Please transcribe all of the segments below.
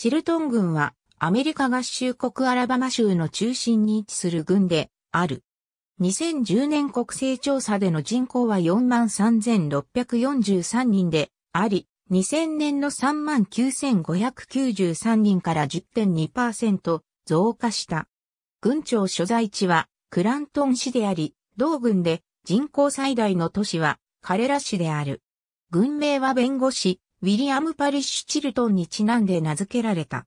チルトン郡はアメリカ合衆国アラバマ州の中心に位置する郡である。2010年国勢調査での人口は43,643人であり、2000年の39,593人から10.2%増加した。郡庁所在地はクラントン市であり、同郡で人口最大の都市はカレラ市である。郡名は弁護士、ウィリアム・パリッシュ・チルトンにちなんで名付けられた。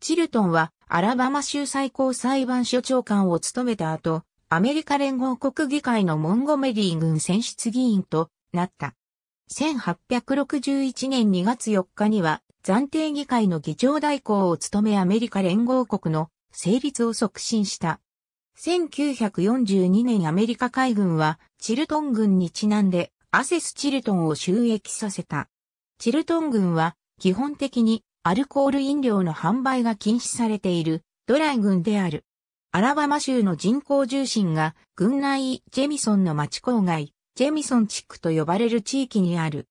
チルトンはアラバマ州最高裁判所長官を務めた後、アメリカ連合国議会のモンゴメリー軍選出議員となった。1861年2月4日には暫定議会の議長代行を務めアメリカ連合国の成立を促進した。1942年アメリカ海軍はチルトン軍にちなんでアセス・チルトンを収益させた。チルトン郡は基本的にアルコール飲料の販売が禁止されているドライ郡である。アラバマ州の人口重心が郡内ジェミソンの町郊外、ジェミソン地区と呼ばれる地域にある。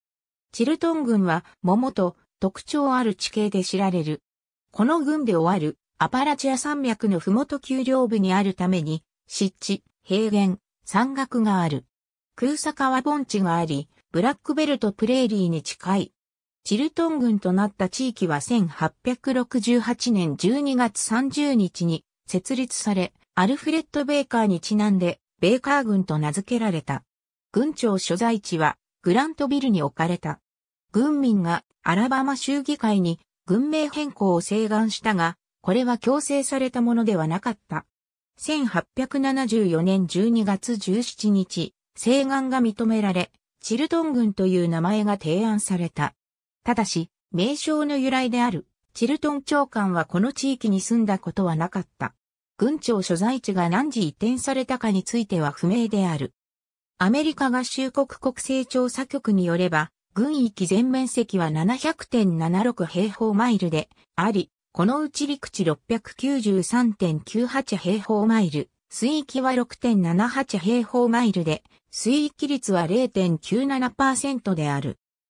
チルトン郡は桃と特徴ある地形で知られる。この郡で終わるアパラチア山脈の麓丘陵部にあるために、湿地、平原、山岳がある。空坂は盆地があり、ブラックベルトプレーリーに近い。チルトン郡となった地域は1868年12月30日に設立され、アルフレッド・ベーカーにちなんで、ベーカー郡と名付けられた。郡庁所在地は、グラントビルに置かれた。軍民がアラバマ州議会に軍名変更を請願したが、これは強制されたものではなかった。1874年12月17日、請願が認められ、チルトン郡という名前が提案された。ただし、名称の由来である、チルトン長官はこの地域に住んだことはなかった。軍庁所在地が何時移転されたかについては不明である。アメリカ合衆国国勢調査局によれば、軍域全面積は700.76平方マイルであり、このうち陸地693.98平方マイル、水域は6.78平方マイルで、水域率は0.97%である。